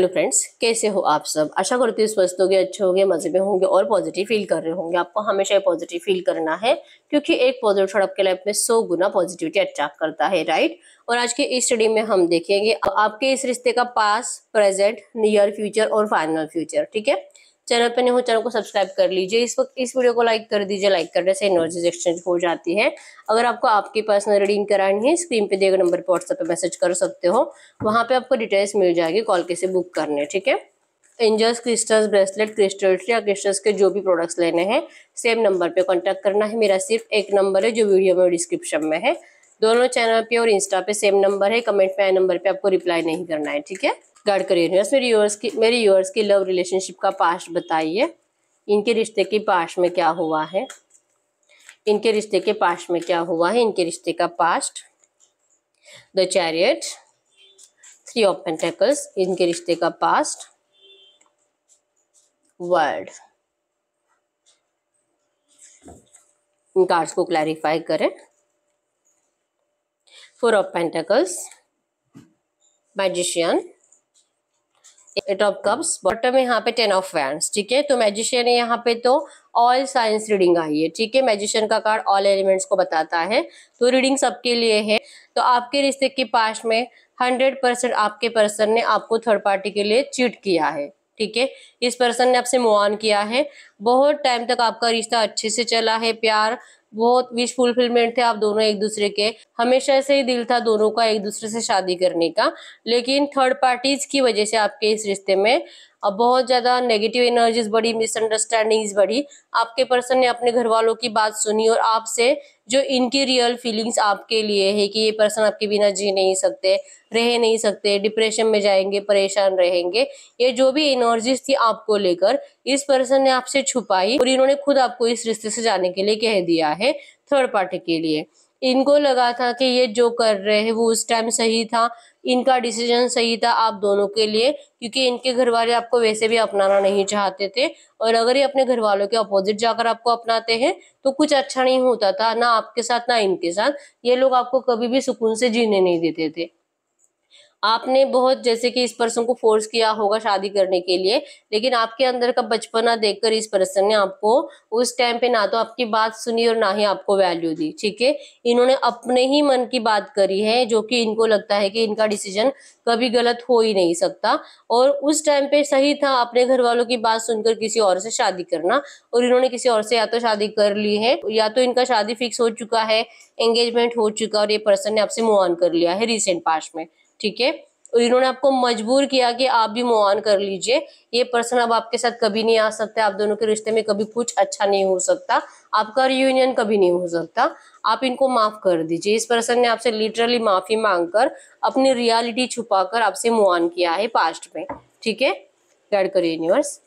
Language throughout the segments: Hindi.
हेलो फ्रेंड्स कैसे हो आप सब आशा करती हूँ स्वस्थ होगे अच्छे होगे मजे में होंगे और पॉजिटिव फील कर रहे होंगे आपको हमेशा पॉजिटिव फील करना है क्योंकि एक पॉजिटिव शॉट आपके लाइफ में सौ गुना पॉजिटिविटी अट्रैक्ट करता है राइट और आज के इस स्टडी में हम देखेंगे आपके इस रिश्ते का पास प्रेजेंट नियर फ्यूचर और फाइनल फ्यूचर ठीक है चैनल पर नहीं हो चैनल को सब्सक्राइब कर लीजिए इस वक्त इस वीडियो को लाइक कर दीजिए लाइक करने से एनर्जीज एक्सचेंज हो जाती है अगर आपको आपकी पर्सनल रीडिंग करानी है स्क्रीन पे दिए गए नंबर पर व्हाट्सएप पर मैसेज कर सकते हो वहाँ पे आपको डिटेल्स मिल जाएगी कॉल कैसे बुक करने ठीक है एंजल्स क्रिस्टल्स ब्रेसलेट क्रिस्टल्स या क्रिस्टल्स के जो भी प्रोडक्ट्स लेने हैं सेम नंबर पे कांटेक्ट करना है मेरा सिर्फ एक नंबर है जो वीडियो में डिस्क्रिप्शन में है दोनों चैनल पे और इंस्टा पे सेम नंबर है कमेंट में आए नंबर पे आपको रिप्लाई नहीं करना है ठीक है गार्ड करियर न्यूज मेरी यूर्स की मेरी यूर्स की लव रिलेशनशिप का पास्ट बताइए इनके रिश्ते के पास्ट में क्या हुआ है इनके रिश्ते के पास्ट में क्या हुआ है इनके रिश्ते का past the chariot three of pentacles इनके रिश्ते का पास्ट वर्ड इन कार्ड्स को क्लैरिफाई करें four of pentacles magician eight of cups bottom यहाँ पे टेन ऑफ वैंड ठीक है तो मैजिशियन है यहाँ पे तो ऑल साइंस रीडिंग आई है ठीक है मैजिशियन का कार्ड ऑल एलिमेंट्स को बताता है तो रीडिंग सबके लिए है तो आपके रिश्ते के पास में हंड्रेड परसेंट आपके पर्सन ने आपको थर्ड पार्टी के लिए चीट किया है ठीक है इस पर्सन ने आपसे मुआन किया है बहुत टाइम तक आपका रिश्ता अच्छे से चला है प्यार बहुत विश फुलफिलमेंट थे आप दोनों एक दूसरे के हमेशा से ही दिल था दोनों का एक दूसरे से शादी करने का लेकिन थर्ड पार्टीज की वजह से आपके इस रिश्ते में अब बहुत ज़्यादा नेगेटिव एनर्जीज बढ़ी मिसअंडरस्टैंडिंग्स बढ़ी आपके पर्सन ने अपने घर वालों की बात सुनी और आपसे जो इनकी रियल फीलिंग्स आपके लिए है कि ये पर्सन आपके बिना जी नहीं सकते रह नहीं सकते डिप्रेशन में जाएंगे परेशान रहेंगे ये जो भी एनर्जीज थी आपको लेकर इस पर्सन ने आपसे छुपाई और इन्होंने खुद आपको इस रिश्ते से जाने के लिए कह दिया है थर्ड पार्टी के लिए इनको लगा था कि ये जो कर रहे हैं वो उस टाइम सही था इनका डिसीजन सही था आप दोनों के लिए क्योंकि इनके घर वाले आपको वैसे भी अपनाना नहीं चाहते थे और अगर ये अपने घर वालों के अपोजिट जाकर आपको अपनाते हैं तो कुछ अच्छा नहीं होता था ना आपके साथ ना इनके साथ ये लोग आपको कभी भी सुकून से जीने नहीं देते थे आपने बहुत जैसे कि इस पर्सन को फोर्स किया होगा शादी करने के लिए लेकिन आपके अंदर का बचपना देखकर इस पर्सन ने आपको उस टाइम पे ना तो आपकी बात सुनी और ना ही आपको वैल्यू दी ठीक है इन्होंने अपने ही मन की बात करी है जो कि इनको लगता है कि इनका डिसीजन कभी गलत हो ही नहीं सकता और उस टाइम पे सही था अपने घर वालों की बात सुनकर किसी और से शादी करना और इन्होंने किसी और से या तो शादी कर ली है या तो इनका शादी फिक्स हो चुका है एंगेजमेंट हो चुका और ये पर्सन ने आपसे मूव ऑन कर लिया है रिसेंट पास्ट में ठीक है और इन्होंने आपको मजबूर किया कि आप भी मुआन कर लीजिए ये पर्सन अब आपके साथ कभी नहीं आ सकते आप दोनों के रिश्ते में कभी कुछ अच्छा नहीं हो सकता आपका रियूनियन कभी नहीं हो सकता आप इनको माफ कर दीजिए इस पर्सन ने आपसे लिटरली माफी मांगकर अपनी रियलिटी छुपाकर आपसे मुआन किया है पास्ट में ठीक है गैड कर यूनिवर्स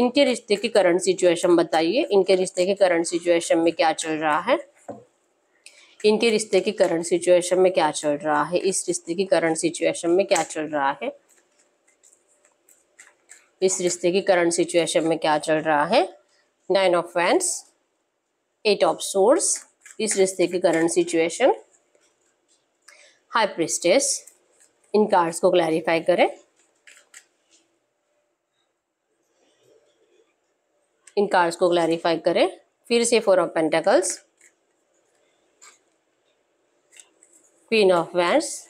इनके रिश्ते की करंट सिचुएशन बताइए इनके रिश्ते की करंट सिचुएशन में क्या चल रहा है इनके रिश्ते की करंट सिचुएशन में क्या चल रहा है इस रिश्ते की करंट सिचुएशन में क्या चल रहा है इस रिश्ते की करंट सिचुएशन में क्या चल रहा है नाइन ऑफ फैंस एट ऑफ सोर्स इस रिश्ते की करंट सिचुएशन हाई प्रिस्टेस इन कार्ड्स को क्लैरिफाई करें इन कार्ड्स को क्लैरिफाई करें फिर से four of pentacles queen of wands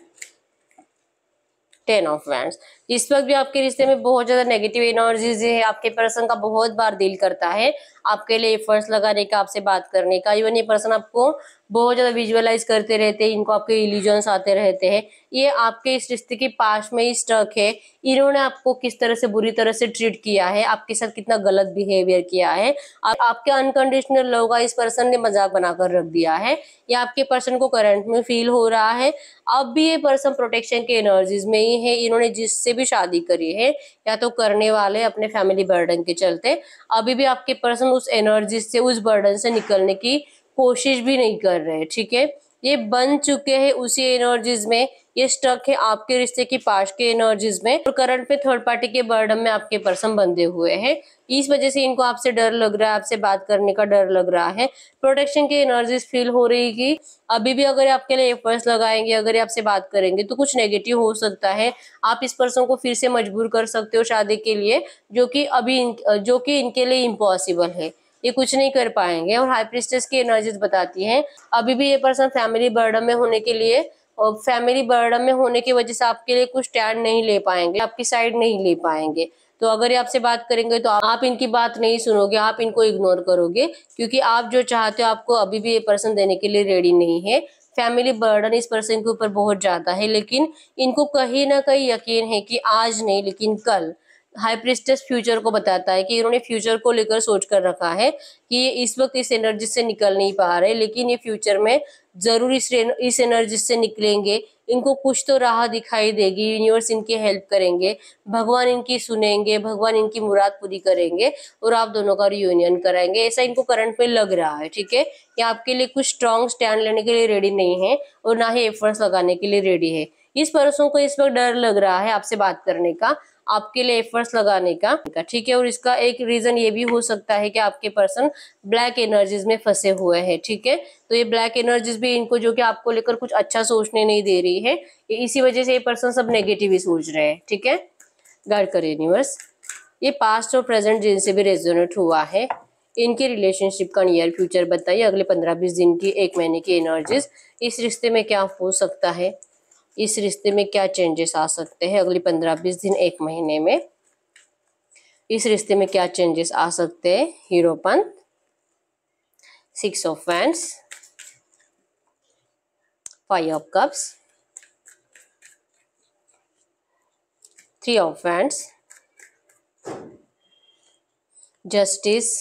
ten of wands इस वक्त भी आपके रिश्ते में बहुत ज्यादा नेगेटिव एनर्जीज है आपके पर्सन का बहुत बार दिल करता है आपके लिए एफर्ट्स लगाने का आपसे बात करने का इवन ये पर्सन आपको बहुत ज्यादा विजुअलाइज करते रहते हैं इनको आपके इल्यूजन्स आते रहते हैं ये आपके इस रिश्ते के पास में ही स्टक है इन्होंने आपको किस तरह से बुरी तरह से ट्रीट किया है आपके साथ कितना गलत बिहेवियर किया है आपके अनकंडीशनल लव का इस पर्सन ने मजाक बनाकर रख दिया है या आपके पर्सन को करंट में फील हो रहा है अब भी ये पर्सन प्रोटेक्शन के एनर्जीज में ही है इन्होंने जिससे भी शादी करी है या तो करने वाले अपने फैमिली बर्डन के चलते अभी भी आपके पर्सन उस एनर्जी से उस बर्डन से निकलने की कोशिश भी नहीं कर रहे ठीक है ये बन चुके हैं उसी एनर्जीज में ये स्टक है आपके रिश्ते की पास के एनर्जीज में और करंट पे थर्ड पार्टी के बर्डन में आपके पर्सन बंधे हुए हैं इस वजह से इनको आपसे डर लग रहा है आपसे बात करने का डर लग रहा है प्रोटेक्शन की एनर्जीज फील हो रही कि अभी भी अगर आपके लिए एफर्ट्स लगाएंगे अगर आपसे बात करेंगे तो कुछ नेगेटिव हो सकता है आप इस पर्सन को फिर से मजबूर कर सकते हो शादी के लिए जो कि अभी जो कि इनके लिए इम्पॉसिबल है ये कुछ नहीं कर पाएंगे और हाई प्रिस्टेस की एनर्जीज बताती है अभी भी ये पर्सन फैमिली बर्डन में होने के लिए और फैमिली बर्डन में होने की वजह से आपके लिए कुछ स्टैंड नहीं ले पाएंगे आपकी साइड नहीं ले पाएंगे तो अगर ये आपसे बात करेंगे तो आप इनकी बात नहीं सुनोगे आप इनको इग्नोर करोगे क्योंकि आप जो चाहते हो आपको अभी भी ये पर्सन देने के लिए रेडी नहीं है फैमिली बर्डन इस पर्सन के ऊपर बहुत ज़्यादा है लेकिन इनको कहीं ना कहीं यकीन है कि आज नहीं लेकिन कल हाई प्रिस्टेस फ्यूचर को बताता है कि इन्होंने फ्यूचर को लेकर सोच कर रखा है कि ये इस वक्त इस एनर्जी से निकल नहीं पा रहे लेकिन ये फ्यूचर में जरूर इस इस एनर्जी से निकलेंगे इनको कुछ तो राह दिखाई देगी यूनिवर्स इनकी हेल्प करेंगे भगवान इनकी सुनेंगे भगवान इनकी मुराद पूरी करेंगे और आप दोनों का रियूनियन कराएंगे ऐसा इनको करंट में लग रहा है ठीक है ये आपके लिए कुछ स्ट्रॉन्ग स्टैंड लेने के लिए रेडी नहीं है और ना ही एफर्ट्स लगाने के लिए रेडी है इस पर्सन को इस वक्त डर लग रहा है आपसे बात करने का आपके लिए एफर्ट्स लगाने का ठीक है और इसका एक रीजन ये भी हो सकता है कि आपके पर्सन ब्लैक एनर्जीज में फंसे हुए हैं ठीक है तो ये ब्लैक एनर्जीज भी इनको जो कि आपको लेकर कुछ अच्छा सोचने नहीं दे रही है इसी वजह से ये पर्सन सब नेगेटिव ही सोच रहे हैं ठीक है गाइड कर यूनिवर्स ये पास्ट और प्रेजेंट जिनसे भी रेजोनेट हुआ है इनके रिलेशनशिप का नियर फ्यूचर बताइए अगले पंद्रह बीस दिन की एक महीने की एनर्जीज इस रिश्ते में क्या हो सकता है इस रिश्ते में क्या चेंजेस आ सकते हैं अगले पंद्रह बीस दिन एक महीने में इस रिश्ते में क्या चेंजेस आ सकते हैं हीरोपन six of fans five of cups three of fans justice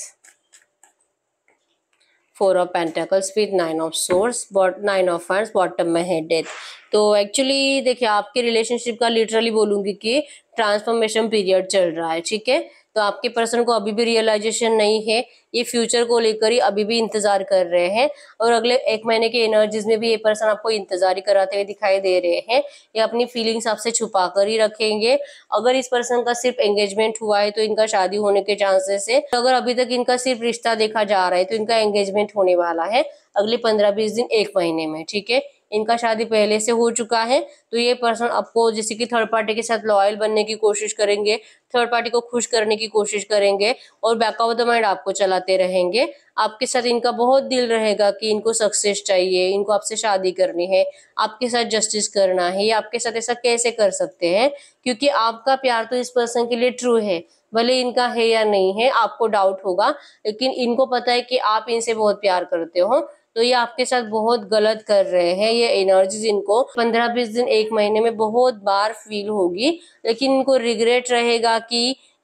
four of pentacles with nine of source nine of fund bottom में है डेथ तो एक्चुअली देखिए आपके रिलेशनशिप का लिटरली बोलूंगी कि ट्रांसफॉर्मेशन पीरियड चल रहा है ठीक है तो आपके पर्सन को अभी भी रियलाइजेशन नहीं है ये फ्यूचर को लेकर ही अभी भी इंतजार कर रहे हैं और अगले एक महीने के एनर्जीज में भी ये पर्सन आपको इंतजार ही कराते हुए दिखाई दे रहे हैं ये अपनी फीलिंग्स आपसे छुपा कर ही रखेंगे अगर इस पर्सन का सिर्फ एंगेजमेंट हुआ है तो इनका शादी होने के चांसेस है तो अगर अभी तक इनका सिर्फ रिश्ता देखा जा रहा है तो इनका एंगेजमेंट होने वाला है अगले पंद्रह बीस दिन एक महीने में ठीक है इनका शादी पहले से हो चुका है तो ये पर्सन आपको जैसे कि थर्ड पार्टी के साथ लॉयल बनने की कोशिश करेंगे थर्ड पार्टी को खुश करने की कोशिश करेंगे और बैक ऑफ द माइंड आपको चलाते रहेंगे आपके साथ इनका बहुत दिल रहेगा कि इनको सक्सेस चाहिए इनको आपसे शादी करनी है आपके साथ जस्टिस करना है या आपके साथ ऐसा कैसे कर सकते हैं क्योंकि आपका प्यार तो इस पर्सन के लिए ट्रू है भले इनका है या नहीं है आपको डाउट होगा लेकिन इनको पता है कि आप इनसे बहुत प्यार करते हो तो ये आपके साथ बहुत गलत कर रहे हैं ये एनर्जीज इनको पंद्रह बीस दिन एक महीने में बहुत बार फील होगी लेकिन इनको रिग्रेट रहेगा कि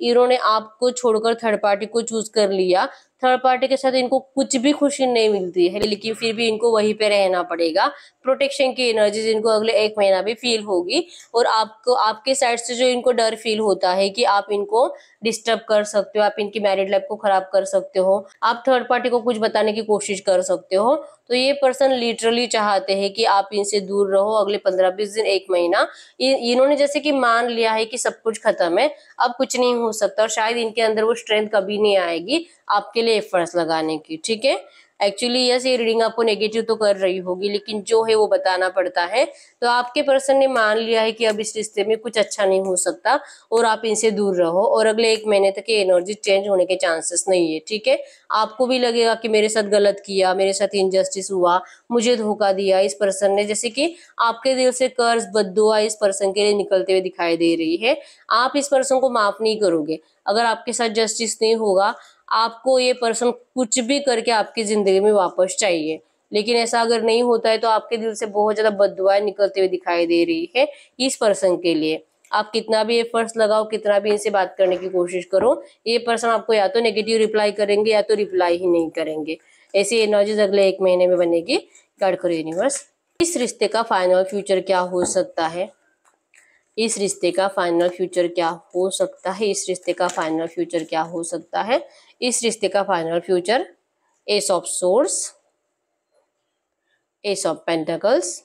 इन्होंने आपको छोड़कर थर्ड पार्टी को चूज कर लिया थर्ड पार्टी के साथ इनको कुछ भी खुशी नहीं मिलती है लेकिन फिर भी इनको वहीं पे रहना पड़ेगा प्रोटेक्शन की एनर्जीज इनको अगले एक महीना भी फील होगी और आपको आपके साइड से जो इनको डर फील होता है कि आप इनको डिस्टर्ब कर सकते हो आप इनकी मैरिड लाइफ को खराब कर सकते हो आप थर्ड पार्टी को कुछ बताने की कोशिश कर सकते हो तो ये पर्सन लिटरली चाहते हैं कि आप इनसे दूर रहो अगले पंद्रह बीस दिन एक महीना इन्होंने जैसे कि मान लिया है कि सब कुछ खत्म है अब कुछ नहीं हो सकता और शायद इनके अंदर वो स्ट्रेंथ कभी नहीं आएगी आपके लिए एफर्ट्स लगाने की ठीक है एक्चुअली यस ये रीडिंग आपको नेगेटिव तो कर रही होगी लेकिन जो है वो बताना पड़ता है तो आपके पर्सन ने मान लिया है कि अब इस रिश्ते में कुछ अच्छा नहीं हो सकता और आप इनसे दूर रहो और अगले एक महीने तक ये एनर्जी चेंज होने के चांसेस नहीं है ठीक है आपको भी लगेगा कि मेरे साथ गलत किया मेरे साथ इनजस्टिस हुआ मुझे धोखा दिया इस पर्सन ने जैसे कि आपके दिल से कर्ज बदुआ इस पर्सन के लिए निकलते हुए दिखाई दे रही है आप इस पर्सन को माफ नहीं करोगे अगर आपके साथ जस्टिस नहीं होगा आपको ये पर्सन कुछ भी करके आपकी जिंदगी में वापस चाहिए लेकिन ऐसा अगर नहीं होता है तो आपके दिल से बहुत ज्यादा बददुआएं निकलते हुए दिखाई दे रही है इस पर्सन के लिए आप कितना भी एफर्ट्स लगाओ कितना भी इनसे बात करने की कोशिश करो ये पर्सन आपको या तो नेगेटिव रिप्लाई करेंगे या तो रिप्लाई ही नहीं करेंगे ऐसी एनर्जीज अगले एक महीने में बनेगी गॉड यूनिवर्स इस रिश्ते का फाइनल फ्यूचर क्या हो सकता है इस रिश्ते का फाइनल फ्यूचर क्या हो सकता है इस रिश्ते का फाइनल फ्यूचर क्या हो सकता है इस रिश्ते का final future ace of swords ace of pentacles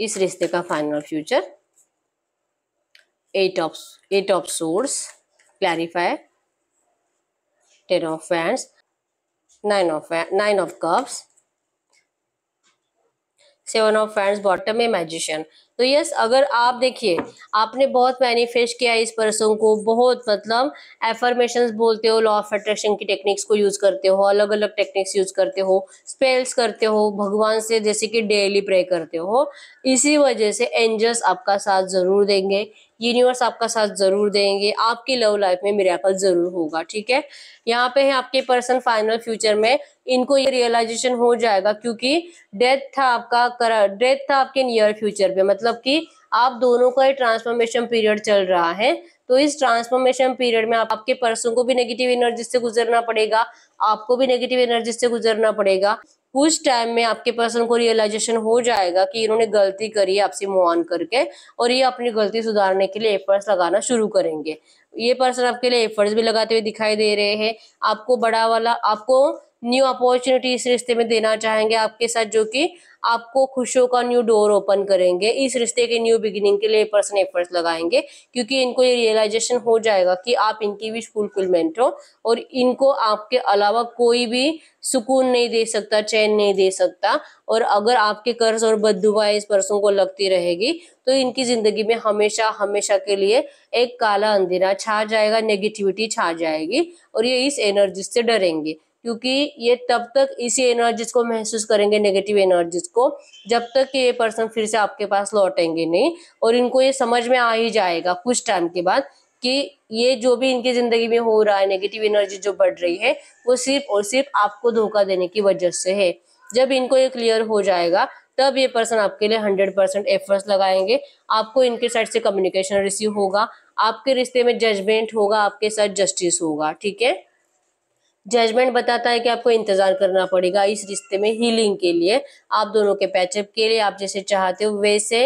इस रिश्ते का final future eight of eight of swords clarify ten of wands nine of nine of cups seven of फैंड बॉटम ए मैजिशियन तो यस अगर आप देखिए आपने बहुत मैनिफेस्ट किया इस पर्सन को बहुत मतलब एफर्मेशन बोलते हो लॉ ऑफ अट्रैक्शन की टेक्निक्स को यूज़ करते हो अलग अलग टेक्निक्स यूज़ करते हो स्पेल्स करते हो भगवान से जैसे कि डेली प्रे करते हो इसी वजह से एंजल्स आपका साथ ज़रूर देंगे यूनिवर्स आपका साथ जरूर देंगे आपकी लव लाइफ में मेरेकल जरूर होगा ठीक है यहाँ पे है आपके पर्सन फाइनल फ्यूचर में इनको ये रियलाइजेशन हो जाएगा क्योंकि डेथ था आपका कर डेथ था आपके नियर फ्यूचर में मतलब कि आप दोनों का ये ट्रांसफॉर्मेशन पीरियड चल रहा है तो इस ट्रांसफॉर्मेशन पीरियड में आप, आपके पर्सन को भी नेगेटिव एनर्जी से गुजरना पड़ेगा आपको भी नेगेटिव एनर्जी से गुजरना पड़ेगा उस टाइम में आपके पर्सन को रियलाइजेशन हो जाएगा कि इन्होंने गलती करी है आपसे मूव ऑन करके और ये अपनी गलती सुधारने के लिए एफर्ट्स लगाना शुरू करेंगे ये पर्सन आपके लिए एफर्ट्स भी लगाते हुए दिखाई दे रहे हैं आपको बड़ा वाला आपको न्यू अपॉर्चुनिटी इस रिश्ते में देना चाहेंगे आपके साथ जो कि आपको खुशियों का न्यू डोर ओपन करेंगे इस रिश्ते के न्यू बिगिनिंग के लिए पर्सन एफर्ट्स लगाएंगे क्योंकि इनको ये रियलाइजेशन हो जाएगा कि आप इनकी विश फुलफिलमेंट हो और इनको आपके अलावा कोई भी सुकून नहीं दे सकता चैन नहीं दे सकता और अगर आपके कर्ज और बददुआएं इस पर्सन को लगती रहेगी तो इनकी जिंदगी में हमेशा हमेशा के लिए एक काला अंधेरा छा जाएगा नेगेटिविटी छा जाएगी और ये इस एनर्जी से डरेंगे क्योंकि ये तब तक इसी एनर्जीज को महसूस करेंगे नेगेटिव एनर्जीज को जब तक ये पर्सन फिर से आपके पास लौटेंगे नहीं और इनको ये समझ में आ ही जाएगा कुछ टाइम के बाद कि ये जो भी इनकी जिंदगी में हो रहा है नेगेटिव एनर्जी जो बढ़ रही है वो सिर्फ और सिर्फ आपको धोखा देने की वजह से है जब इनको ये क्लियर हो जाएगा तब ये पर्सन आपके लिए हंड्रेड परसेंट एफर्ट्स लगाएंगे आपको इनके साइड से कम्युनिकेशन रिसीव होगा आपके रिश्ते में जजमेंट होगा आपके साथ जस्टिस होगा ठीक है जजमेंट बताता है कि आपको इंतजार करना पड़ेगा इस रिश्ते में हीलिंग के लिए आप दोनों के पैचअप के लिए आप जैसे चाहते हो वैसे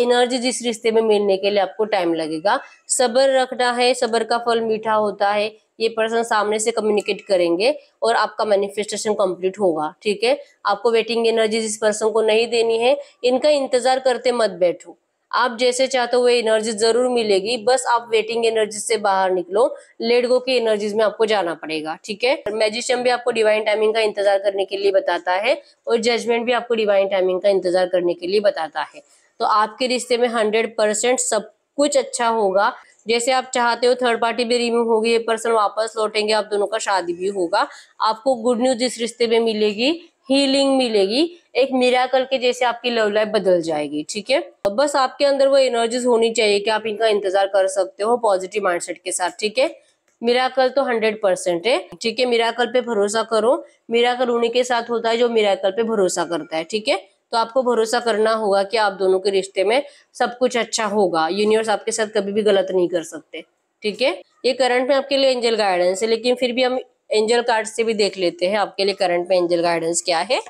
एनर्जी जिस रिश्ते में मिलने के लिए आपको टाइम लगेगा सबर रखना है सबर का फल मीठा होता है ये पर्सन सामने से कम्युनिकेट करेंगे और आपका मैनिफेस्टेशन कंप्लीट होगा ठीक है आपको वेटिंग एनर्जी जिस पर्सन को नहीं देनी है इनका इंतजार करते मत बैठो आप जैसे चाहते हो वे एनर्जी जरूर मिलेगी बस आप वेटिंग एनर्जी से बाहर निकलो लेट गो की एनर्जीज में आपको जाना पड़ेगा ठीक है मैजिशियन भी आपको डिवाइन टाइमिंग का इंतजार करने के लिए बताता है और जजमेंट भी आपको डिवाइन टाइमिंग का इंतजार करने के लिए बताता है तो आपके रिश्ते में हंड्रेड परसेंट सब कुछ अच्छा होगा जैसे आप चाहते हो थर्ड पार्टी भी रिमूव होगी ये पर्सन वापस लौटेंगे आप दोनों का शादी भी होगा आपको गुड न्यूज इस रिश्ते में मिलेगी हीलिंग मिलेगी एक मिराकल के जैसे आपकी लव लाइफ बदल जाएगी ठीक है बस आपके अंदर वो एनर्जीज होनी चाहिए कि आप इनका इंतजार कर सकते हो पॉजिटिव माइंडसेट के साथ ठीक है मिराकल तो हंड्रेड परसेंट है ठीक है मिराकल पे भरोसा करो मिराकल उन्हीं के साथ होता है जो मिराकल पे भरोसा करता है ठीक है तो आपको भरोसा करना होगा कि आप दोनों के रिश्ते में सब कुछ अच्छा होगा यूनिवर्स आपके साथ कभी भी गलत नहीं कर सकते ठीक है ये करंट में आपके लिए एंजल गाइडेंस है लेकिन फिर भी हम एंजल कार्ड से भी देख लेते हैं आपके लिए करंट में एंजल गाइडेंस क्या है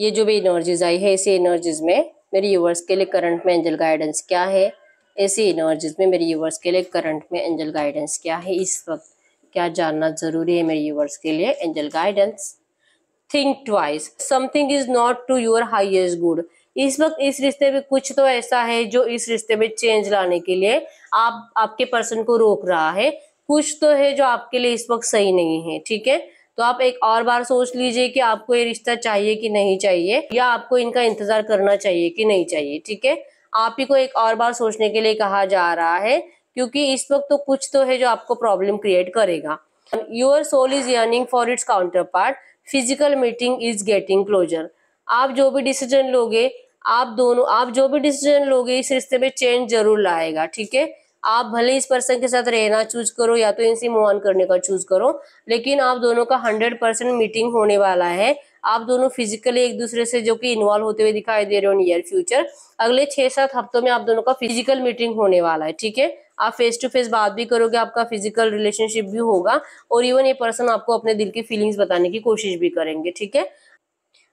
ये जो भी एनर्जीज आई है ऐसी एनर्जीज में मेरे यूवर्स के लिए करंट में एंजल गाइडेंस क्या है ऐसी एनर्जीज में मेरे यूवर्स के लिए करंट में एंजल गाइडेंस क्या है इस वक्त क्या जानना जरूरी है मेरे यूवर्स के लिए angel guidance think twice something is not to your highest good इस वक्त इस रिश्ते में कुछ तो ऐसा है जो इस रिश्ते में चेंज लाने के लिए आप आपके पर्सन को रोक रहा है कुछ तो है जो आपके लिए इस वक्त सही नहीं है ठीक है तो आप एक और बार सोच लीजिए कि आपको ये रिश्ता चाहिए कि नहीं चाहिए या आपको इनका इंतजार करना चाहिए कि नहीं चाहिए ठीक है आप ही को एक और बार सोचने के लिए कहा जा रहा है क्योंकि इस वक्त तो कुछ तो है जो आपको प्रॉब्लम क्रिएट करेगा your soul is yearning for its counterpart physical meeting is getting closer आप जो भी डिसीजन लोगे आप दोनों आप जो भी डिसीजन लोगे इस रिश्ते में चेंज जरूर लाएगा ठीक है आप भले इस पर्सन के साथ रहना चूज करो या तो इनसे मूव ऑन करने का चूज करो लेकिन आप दोनों का हंड्रेड परसेंट मीटिंग होने वाला है आप दोनों फिजिकली एक दूसरे से जो कि इन्वॉल्व होते हुए दिखाई दे रहे हो नियर फ्यूचर अगले छह सात हफ्तों में आप दोनों का फिजिकल मीटिंग होने वाला है ठीक है आप फेस टू फेस बात भी करोगे आपका फिजिकल रिलेशनशिप भी होगा और इवन ये पर्सन आपको अपने दिल की फीलिंग्स बताने की कोशिश भी करेंगे ठीक है